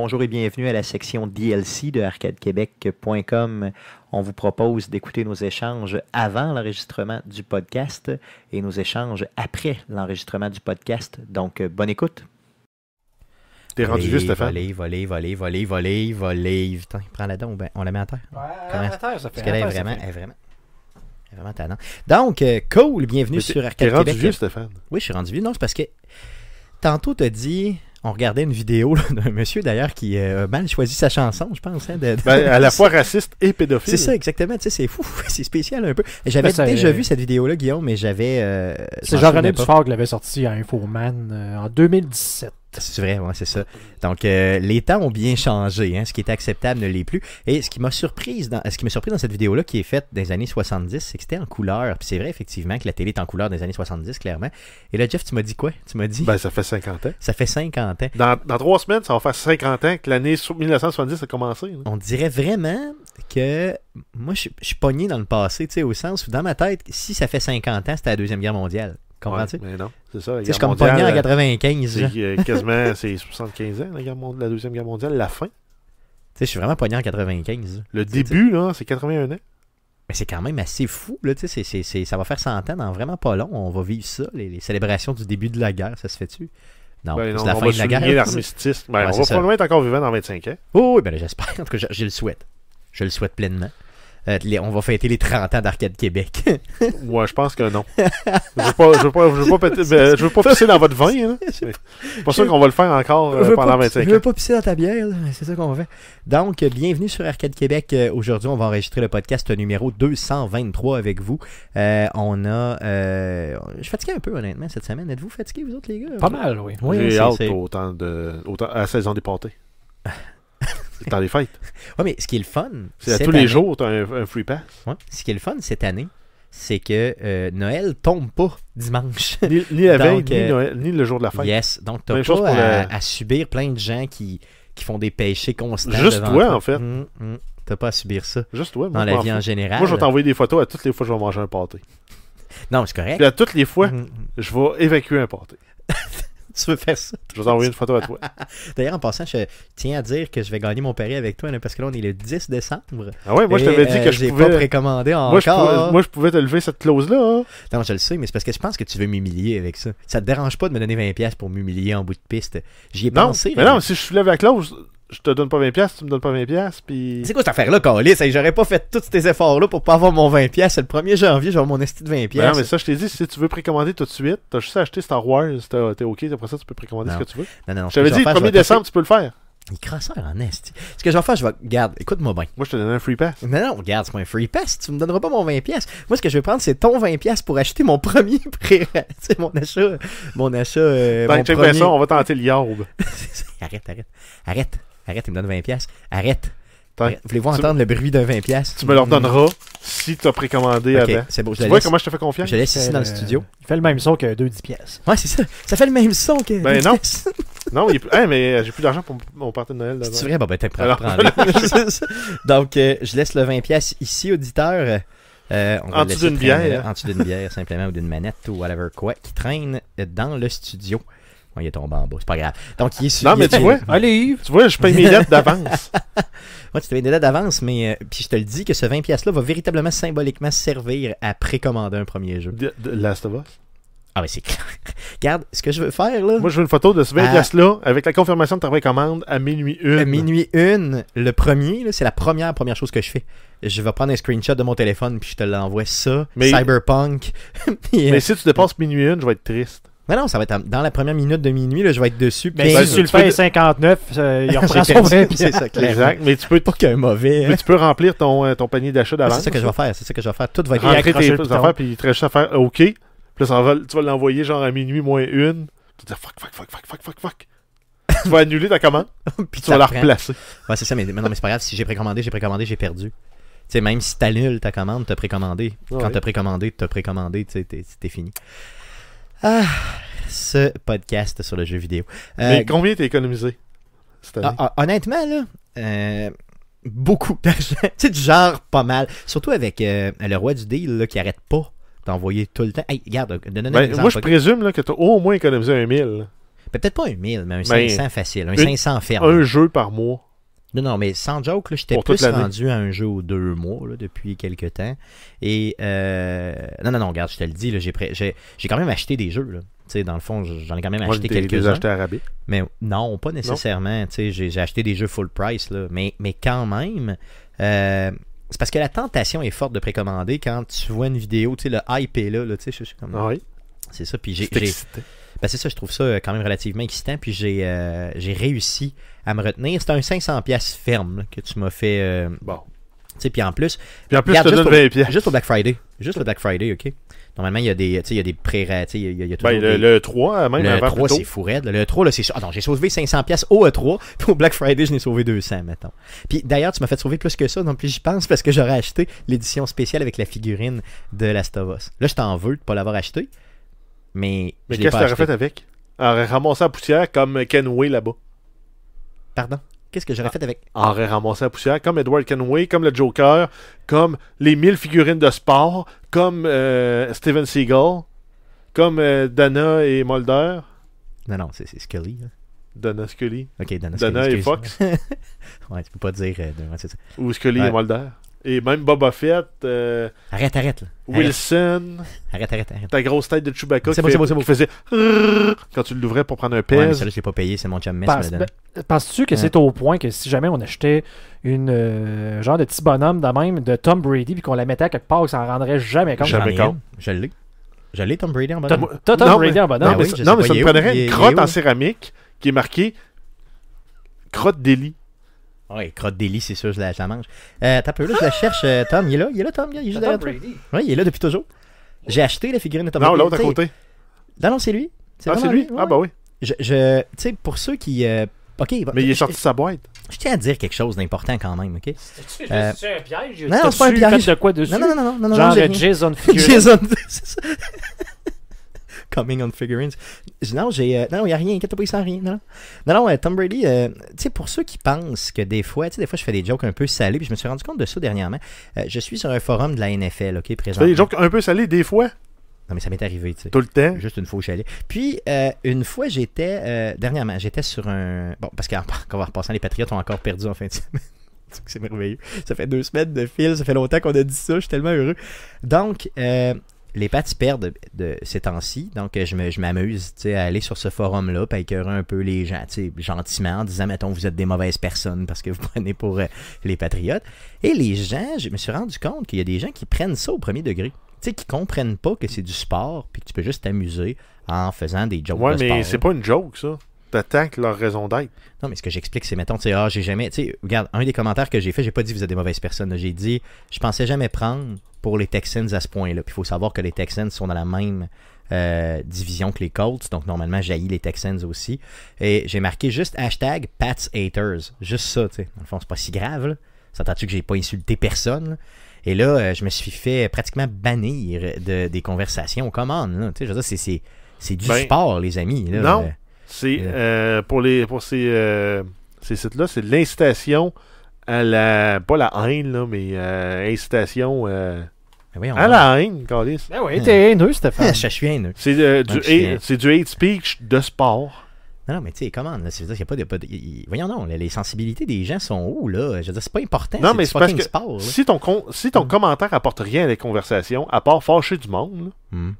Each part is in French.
Bonjour et bienvenue à la section DLC de arcadequebec.com. On vous propose d'écouter nos échanges avant l'enregistrement du podcast et nos échanges après l'enregistrement du podcast. Donc, euh, bonne écoute. T'es rendu juste, Stéphane? Voler, voler, voler, voler, voler, voler. Putain, prends la dent, ben, hein. on la met à terre. Ouais, à terre, ça fait Parce qu'elle est vraiment, elle est vraiment, est vraiment talent. Donc, euh, cool, bienvenue sur Arcade Québec. T'es rendu vieux, Stéphane? Oui, je suis rendu vieux. Non, c'est parce que tantôt, t'as dit on regardait une vidéo d'un monsieur d'ailleurs qui euh, a mal choisi sa chanson, je pense. Hein, ben, à la fois raciste et pédophile. C'est ça, exactement. Tu sais, c'est fou, c'est spécial un peu. J'avais déjà euh, vu cette vidéo-là, Guillaume, mais j'avais. Euh, c'est Jean-René Dufort qui l'avait sorti à Infoman euh, en 2017. Ah, c'est vrai, c'est ça. Donc, euh, les temps ont bien changé. Hein, ce qui était acceptable ne l'est plus. Et ce qui m'a surprise dans, ce qui m'a surpris dans cette vidéo-là, qui est faite dans les années 70, c'est que c'était en couleur. Puis c'est vrai, effectivement, que la télé est en couleur dans les années 70, clairement. Et là, Jeff, tu m'as dit quoi Tu m'as dit. Ben, ça fait 50 ans. Ça fait 50 ans. Dans, trois semaines, ça va faire 50 ans que l'année 1970 a commencé. On dirait vraiment que moi, je, suis pogné dans le passé, tu sais, au sens où, dans ma tête, si ça fait 50 ans, c'était la Deuxième Guerre mondiale. Comprends-tu? non, c'est ça. Je suis comme pogné en 95. Euh, euh, quasiment, c'est 75 ans, la, Deuxième Guerre mondiale, la fin. Tu sais, je suis vraiment pogné en 95. Le début, là, c'est 81 ans. Mais c'est quand même assez fou, là, tu sais, c'est, c'est, ça va faire 100 ans dans vraiment pas long, on va vivre ça, les, célébrations du début de la guerre, ça se fait-tu? Non, ben c'est la fin de la guerre. L'armistice. Ben, on va probablement être encore vivant dans 25 ans. Oh, oui, ben j'espère, en tout cas, je le souhaite. Je le souhaite pleinement. Euh, on va fêter les 30 ans d'Arcade Québec. ouais, je pense que non. Je veux veux pas, pisser dans votre vin. Hein. c'est pas sûr qu'on va le faire encore pendant 25 ans. Je veux euh, pas pisser dans ta bière, c'est ça qu'on va faire. Donc, bienvenue sur Arcade Québec. Euh, aujourd'hui, on va enregistrer le podcast numéro 223 avec vous. on a. je suis fatigué un peu, honnêtement, cette semaine. Êtes-vous fatigué, vous autres, les gars Pas mal, oui. oui J'ai hâte autant autant, à 16 ans dans les fêtes. oui, mais ce qui est le fun. C'est à tous les jours, tu as un, free pass. Ouais, ce qui est le fun cette année, c'est que euh, Noël tombe pas dimanche. Ni, la veille, ni, euh, Noël, ni, le jour de la fête. Yes, donc tu pas à, subir plein de gens qui, qui font des péchés constants. Juste toi, en fait. Tu mm, mm. T'as pas à subir ça. Juste toi. Moi, dans la vie en, général. Moi, je vais t'envoyer des photos à toutes les fois que je vais manger un pâté. Non, c'est correct. Puis à toutes les fois, mm, je vais évacuer un pâté. tu veux faire ça. Je vais envoyer une photo à toi. D'ailleurs, en passant, je tiens à dire que je vais gagner mon pari avec toi parce que là, on est le 10 décembre. Ah ouais, moi, je t'avais dit euh, que je pouvais. pas précommandé encore. Moi, je pouvais, te lever cette clause-là. Hein. Non, je le sais, mais c'est parce que je pense que tu veux m'humilier avec ça. Ça te dérange pas de me donner 20$ pour m'humilier en bout de piste. J'y ai pensé. Mais non, si je soulève la clause, je te donne pas 20$, tu me donnes pas 20$, puis... C'est quoi cette affaire-là, Calis? J'aurais pas fait tous tes efforts-là pour pas avoir mon 20$. Le 1er janvier, j'aurai mon esti de 20$. pièces ben non, mais ça, je t'ai dit, si tu veux précommander tout de suite, t'as juste à acheter Star Wars, t'es OK, après ça, tu peux précommander ce que tu veux. Non, non, non. Je t'avais dit, le 1er décembre, tu peux le faire. Il crasseur en est. Ce que je vais faire, je vais. Garde, écoute-moi bien. Moi, je te donne un free pass. Non, non, regarde, c'est pas un free pass. Tu me donneras pas mon 20$. Moi, ce que je vais prendre, c'est ton 20$ pour acheter mon premier pré C'est mon achat. Mon achat. Euh, premier... on va tenter le arrête, arrête. Arrête. Arrête, il me donne 20$. Arrête. Vous Voulez-vous entendre le bruit d'un 20$? Tu me le donneras si tu as précommandé avant. C'est beau, tu vois comment je te fais confiance? Je laisse ici dans le euh, studio. Il fait le même son que 2 10$. Ouais, c'est ça. Ça fait le même son que. Ben non. non, mais euh, j'ai plus d'argent pour mon party de Noël. C'est vrai, bon, ben t'es prêt Donc, euh, je laisse le 20$ ici, auditeur. en dessous d'une bière. en dessous d'une bière, simplement, ou d'une manette, ou whatever quoi, qui traîne dans le studio. Hein, il est tombé en bas, c'est pas grave. Donc, il est sur, Non, mais tu vois, allez tu vois, je paye mes dettes d'avance. moi tu te payes des dettes d'avance, mais euh, puis je te le dis que ce 20 pièces là va véritablement symboliquement servir à précommander un premier jeu. Last of Us. Ah mais c'est clair. Regarde, ce que je veux faire là. Moi, je veux une photo de ce 20 pièces là avec la confirmation de ta précommande à minuit 1. À minuit 1, le premier, c'est la première première chose que je fais je vais prendre un screenshot de mon téléphone puis je te l'envoie ça. Cyberpunk. mais euh, si tu dépasses minuit 1, je vais être triste. Mais non, ça va être dans la première minute de minuit, là, je vais être dessus. Mais si tu le fais 59, euh, il reprend son vrai C'est ça, Exact. Mais tu peux, Pas qu'un mauvais. mais hein. tu peux remplir ton, euh, ton panier d'achat ah, d'avance. C'est ça que je vais faire. C'est ça que je vais faire. Tout va être tes puis il te reste à faire OK. Puis tu vas l'envoyer genre à minuit moins une. Tu vas fuck, fuck, fuck, fuck, fuck, fuck, fuck. tu vas annuler ta commande, puis tu vas la replacer. Ouais, c'est ça, mais, mais non, mais c'est pas grave. Si j'ai précommandé, j'ai précommandé, j'ai perdu. Tu sais, même si t'annules ta commande, t'as précommandé. Ah Quand t'as précommandé, t'as précommandé, tu sais, t'es fini. Ah, ce podcast sur le jeu vidéo. Euh, mais combien t'as économisé cette année? Ah, ah, honnêtement, là, euh, beaucoup d'argent. tu genre pas mal. Surtout avec euh, le roi du deal qui arrête pas d'envoyer tout le temps. regarde, un ben, Moi, je présume là, que t'as au moins économisé un 1000. Ben, peut-être pas un 1000, mais un 500 ben, facile, un 500 ferme. Un jeu par mois. Non, non, mais sans joke, j'étais plus rendu à un jeu ou deux mois depuis quelques temps. Et euh, non, non, non, regarde, je te le dis, j'ai quand même acheté des jeux. Là. dans le fond, j'en ai quand même acheté quelques-uns. Mais non, pas nécessairement. J'ai acheté des jeux full price, là. Mais, mais quand même, euh, c'est parce que la tentation est forte de précommander quand tu vois une vidéo, le hype est là. je, je, ah Oui. C'est ça, puis j'ai bah c'est ça, je trouve ça euh, quand même relativement excitant. Puis j'ai, euh, j'ai réussi à me retenir. C'est un 500$ ferme que tu m'as fait. Euh, tu bon. Puis en plus, puis en plus juste, 20 au, juste, au, Black Friday. Juste au Black Friday, OK? Normalement, il y a des, il y a des pré il y a, il y a ben, le, des... le, 3, même le 3, c'est fou raide. Le 3, là, c'est... Ah non j'ai sauvé 500$ au E3. Puis au Black Friday, je n'ai sauvé 200, mettons. Puis d'ailleurs, tu m'as fait sauver plus que ça. Donc, plus j'y pense parce que j'aurais acheté l'édition spéciale avec la figurine de Last of Us. Là, je t'en veux de ne pas l'avoir acheté. Mais, qu'est-ce que t'aurais fait avec Aurais ramassé la poussière comme Kenway là-bas. Pardon Qu'est-ce que j'aurais ah. fait avec Aurait ramassé la poussière comme Edward Kenway, comme le Joker, comme les mille figurines de sport, comme euh, Steven Seagal, comme euh, Dana et Mulder. Non, non, c'est Scully. Hein. Dana Scully. Ok, Dana, Scully, Dana et Fox. ouais, tu peux pas dire. Euh, Ou Scully et Mulder. Et même Boba Fett. Euh, arrête, arrête. Wilson. Arrête, arrête, Ta grosse tête de Chewbacca C'est bon, c'est bon, bon. faisait quand tu l'ouvrais pour prendre un pèse. Ouais, mais je l'ai pas payé, c'est mon chum Pense, ben, Penses-tu que c'est au point que si jamais on achetait une euh, genre de petit bonhomme de même de Tom Brady puis qu'on la mettait à quelque part, ça en rendrait jamais compte? Jamais compte. Je l'ai. Je l'ai, Tom Brady en bonhomme. T'as Tom non, Brady mais, en bonhomme? Non, mais, ben ça me prendrait une crotte en céramique qui est marquée crotte d'Elie ». Oui, crotte d'Élie, c'est sûr, je la, mange. Euh, t'as peur là, je la cherche. Euh, Tom, il est là, il est là, Tom, il est juste derrière toi. Oui, il est là depuis toujours. J'ai acheté la figurine de Tom Non, l'autre à côté. Non, non, c'est lui. Ah, c'est lui? Ah, bah oui. Je, je- tu sais, pour ceux qui. Euh, ok, Mais il est sorti sa boîte. Je, tiens à dire quelque chose d'important quand même, ok? C'est un piège. Non, non, pas un de quoi dessus? Non, non, non, non, non, non, Genre non, Jason figure. Jason, c'est ça. coming on figurines. Non, j'ai. Euh, non, il n'y a rien, inquiète pas, il rien. Non, non, euh, Tom Brady, euh, tu sais, pour ceux qui pensent que des fois, tu sais, des fois, je fais des jokes un peu salés, puis je me suis rendu compte de ça dernièrement. je suis sur un forum de la NFL, OK, présent. des jokes un peu salés des fois? Non, mais ça m'est arrivé, tu sais. Tout le temps. Juste une fois au chalet. Puis, une fois, j'étais. dernièrement, j'étais sur un. Bon, parce qu'en repassant, les Patriotes ont encore perdu en fin de semaine. C'est merveilleux. Ça fait deux semaines de fil, ça fait longtemps qu'on a dit ça, je suis tellement heureux. Donc, euh, les pattes perdent de, ces temps-ci, donc je, me, je m'amuse à aller sur ce forum-là, à écœurer un peu les gens, gentiment, en disant, mettons, vous êtes des mauvaises personnes parce que vous prenez pour euh, les patriotes. Et les gens, je me suis rendu compte qu'il y a des gens qui prennent ça au premier degré. Tu sais, qui comprennent pas que c'est du sport, puis que tu peux juste t'amuser en faisant des jokes. Ouais, mais c'est pas une joke, ça t'attaques leur raison d'être. Non, mais ce que j'explique, c'est mettons, tu sais, ah, j'ai jamais. Tu sais, regarde, un des commentaires que j'ai fait, j'ai pas dit vous êtes des mauvaises personnes. J'ai dit, je pensais jamais prendre pour les Texans à ce point-là. Puis il faut savoir que les Texans sont dans la même euh, division que les Colts. Donc normalement, j'haïs les Texans aussi. Et j'ai marqué juste hashtag Pats Haters. Juste ça, tu sais. Dans le fond, c'est pas si grave, là. Ça tu que j'ai pas insulté personne? Et là, euh, je me suis fait pratiquement bannir de, des conversations. aux commandes. Tu sais, c'est du ben, sport, les amis. non. Euh, c'est euh, pour les pour ces, euh, ces sites-là, c'est l'incitation à la. pas la haine, là, mais euh, incitation. Euh, ben à la haine, Calis. Ben hmm. t'es haineux, Stéphane. Je suis haineux. C'est du, hate speech de sport. Non, non, mais tu sais, comment, a pas de... voyons non, les sensibilités des gens sont où, là? Je c'est pas important, non, mais c'est parce que sport, Si ton, si ton hmm. commentaire apporte rien à la conversation, à part fâcher du monde, hmm.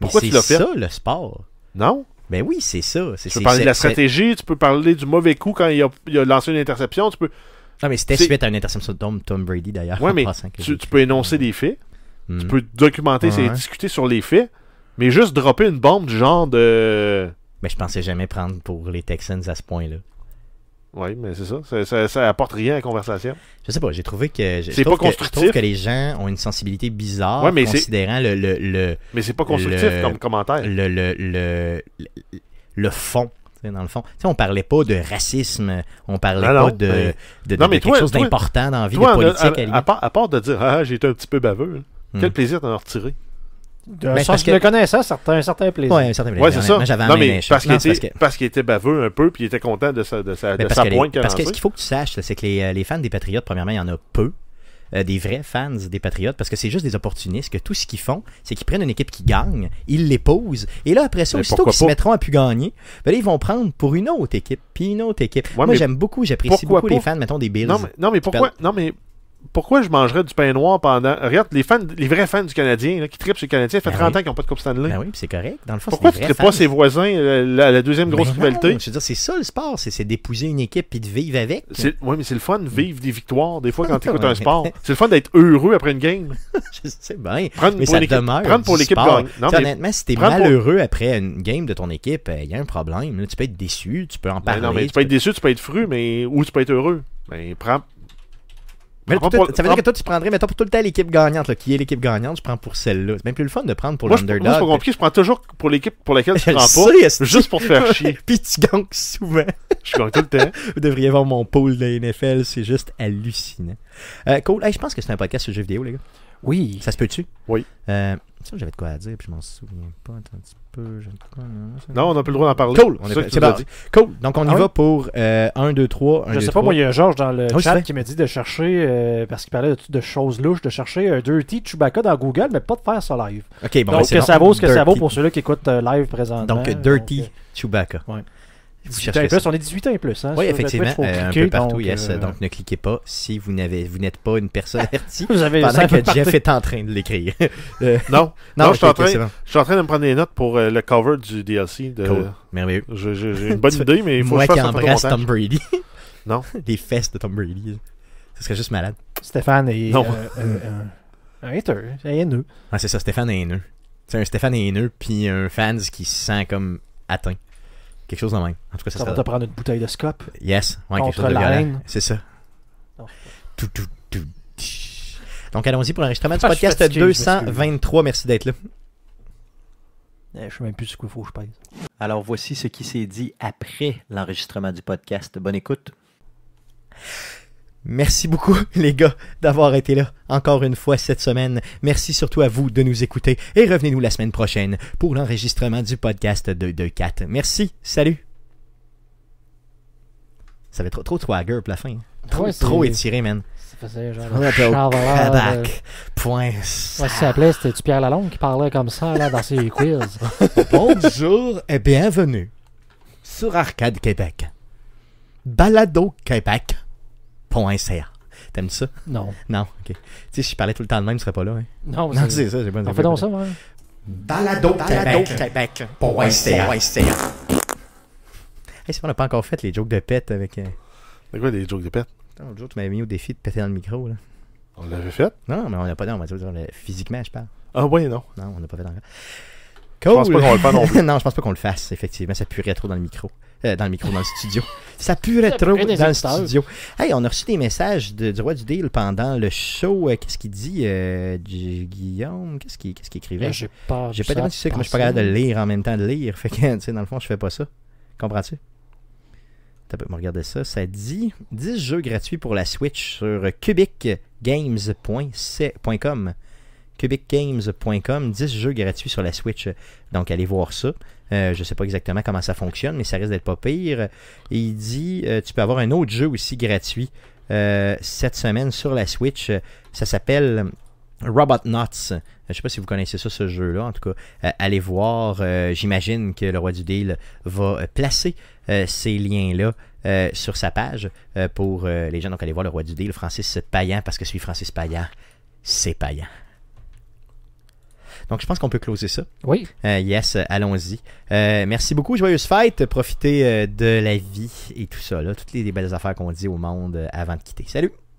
pourquoi tu l'as fait? c'est ça, le sport. Non? ben oui, c'est ça. Tu peux parler de la stratégie, tu peux parler du mauvais coup quand il a, lancé une interception, tu peux... Non, mais c'était suite à une interception de Tom, Brady, d'ailleurs. Oui, mais tu, peux énoncer des faits, hmm. tu peux documenter, et discuter sur les faits, mais juste dropper une bombe du genre de... Mais ben, je pensais jamais prendre pour les Texans à ce point-là. Oui, mais c'est ça. Ça, n'apporte apporte rien à la conversation. Je sais pas, j'ai trouvé que. C'est les gens ont une sensibilité bizarre mais considérant le, le, le, Mais c'est pas constructif comme commentaire. Le, le, le, fond. Dans le fond, tu sais, on parlait pas de racisme, on parlait pas de, non, mais quelque chose d'important dans la vie politique À, part, à, part, de dire ah, ah, j'ai été un petit peu baveux, hein. quel hmm. plaisir d'en retirer. Mais ben, sens un certain plaisir. Oui, c'est ça. J'avais mais parce qu'il, était, baveux un peu, puis il était content de sa, de ben, de pointe. parce que ce qu'il faut que tu saches, c'est que euh, les, fans des Patriotes, premièrement, il y en a peu. Euh, des vrais fans des Patriotes parce que c'est juste des opportunistes que tout ce qu'ils font, c'est qu'ils prennent une équipe qui gagne, ils l'épousent et là après ça, aussitôt qu'ils se mettront à plus gagner, ben ils vont prendre pour une autre équipe, puis une autre équipe. Moi j'aime beaucoup, j'apprécie beaucoup les fans mettons des Bills. Non mais, pourquoi Non mais pourquoi je mangerais du pain noir pendant. Regarde, les, fans, les vrais fans du Canadien, qui tripent sur le Canadien, ça fait 30 ben ans qu'ils n'ont pas de Coupe Stanley. Ben oui, c'est correct. pourquoi tu ne pas ses voisins, euh, la, deuxième ben grosse ben rivalité Je veux dire, c'est ça le sport, c'est d'épouser une équipe et de vivre avec. Oui, mais c'est le fun de vivre des victoires, des fois, quand tu écoutes un sport. C'est le fun d'être heureux après une game. je sais bien. Prendre mais pour ça demeure. Prendre pour l'équipe Honnêtement, si tu es malheureux après une game de ton équipe, il euh, y a un problème. tu peux être déçu, tu peux en parler. Ben non, mais tu peux être déçu, tu peux être fru, mais ou tu peux être heureux. Mais prends, ça veut dire que toi, tu prendrais, mettons, pour tout le temps l'équipe gagnante, qui est l'équipe gagnante, je prends pour celle-là. C'est même plus le fun de prendre pour l'underdog. Moi, c'est pas compliqué, je prends toujours pour l'équipe pour laquelle tu prends pas, juste pour te faire chier. Puis tu gagnes souvent. je gagne tout le temps. Vous devriez voir mon pôle de NFL, c'est juste hallucinant. Euh, cool. je pense que c'est un podcast sur jeux jeu vidéo, les gars. Oui. Ça se peut-tu? Oui. Euh, ça, j'avais de quoi à dire, puis je m'en souviens pas. un petit peu. non, on n'a plus le droit d'en parler. Cool. Cool. Donc, on ah y va pour 1, 2, 3. 1, je sais pas, moi, il y a Georges dans le ah chat qui m'a dit de chercher, euh, parce qu'il parlait de, choses louches, de chercher un Dirty Chewbacca dans Google, mais pas de faire ça live. OK, bon, ben, Donc, que ça vaut ce que ça vaut pour ceux-là qui écoutent euh, live présentement. Donc, Dirty euh, Chewbacca. 18 ans et plus, on est 18 ans et plus. Hein, oui, effectivement, euh, un peu partout, donc, yes. Euh, donc ne cliquez pas si vous n'avez, n'êtes pas une personne avertie pendant que Jeff est en train de l'écrire. Euh, non, non, je, suis en train, je suis en train de me prendre des notes pour le cover du DLC. De... merveilleux. J'ai une bonne idée, mais il faut Moi que je moi qui embrasse Tom Brady. non. Les fesses de Tom Brady. Ce serait juste malade. Stéphane est non. un hater, haineux. c'est ça, Stéphane est haineux. C'est un Stéphane haineux, puis un fans qui se sent comme atteint. Quelque chose de même. En tout cas, ça, ça va te prendre une bouteille de scope. Yes, contre quelque chose de la C'est ça. Tout, tout, tout. Donc, allons-y pour l'enregistrement du ah, podcast 223. Merci d'être là. Eh, je ne sais même plus ce qu'il faut je pèse. Alors, voici ce qui s'est dit après l'enregistrement du podcast. Bonne écoute. Merci beaucoup, les gars, d'avoir été là encore une fois cette semaine. Merci surtout à vous de nous écouter et revenez-nous la semaine prochaine pour l'enregistrement du podcast de, 2 4. Merci, salut. Ça va être trop, trop swagger pour la fin. Trop, étiré, man. C'est genre ça s'appelait, c'était Pierre Lalonde qui parlait comme ça là, dans ses quiz. Bonjour et bienvenue sur Arcade Québec. Balado Québec. .ca. T'aimes ça? Non. Non, ok. Tu sais, si je parlais tout le temps de même, tu serais pas là. Hein. Non, non c'est ça, j'ai pas On fait, dans ça, ouais. Balado, Balado Québec. .ca. Hey, si on n'a pas encore fait les jokes de pète avec. Euh... C'est quoi des jokes de pète? Le jour, tu m'avais mis au défi de péter dans le micro, là. On l'avait fait? Non, mais on n'a pas dit, on va dire physiquement, je parle. Ah oui, non. Non, on n'a pas fait encore. Je pense pas qu'on le fasse non plus. non, je pense pas qu'on le fasse, effectivement. Ça puerait trop dans le micro. Euh, dans le micro, dans le studio. Ça pue trop dans le studio. Hey, on a reçu des messages de, du roi du deal pendant le show. Euh, qu'est-ce qu'il dit, euh, Guillaume Qu'est-ce qu'il qu écrivait J'ai pas, j'ai pas de sais je suis pas capable de lire en même temps de lire. dans le fond, je fais pas ça. Comprends-tu Tu peux me regarder ça. Ça dit 10 jeux gratuits pour la Switch sur cubicgames.com cubicgames.com, 10 jeux gratuits sur la Switch. Donc, allez voir ça. Euh, je ne sais pas exactement comment ça fonctionne, mais ça risque d'être pas pire. il dit, euh, tu peux avoir un autre jeu aussi gratuit euh, cette semaine sur la Switch. Ça s'appelle Robot Nuts. Je sais pas si vous connaissez ça, ce jeu-là. En tout cas, allez voir. J'imagine que le roi du deal va placer ces liens-là sur sa page pour les gens. Donc, allez voir le roi du deal, Francis Payan, parce que celui Francis Payan, c'est Payan. Donc, je pense qu'on peut closer ça. Oui. Euh, yes, euh, allons-y. Euh, merci beaucoup. Joyeuse fête. Profitez de la vie et tout ça, toutes les belles affaires qu'on dit au monde avant de quitter. Salut!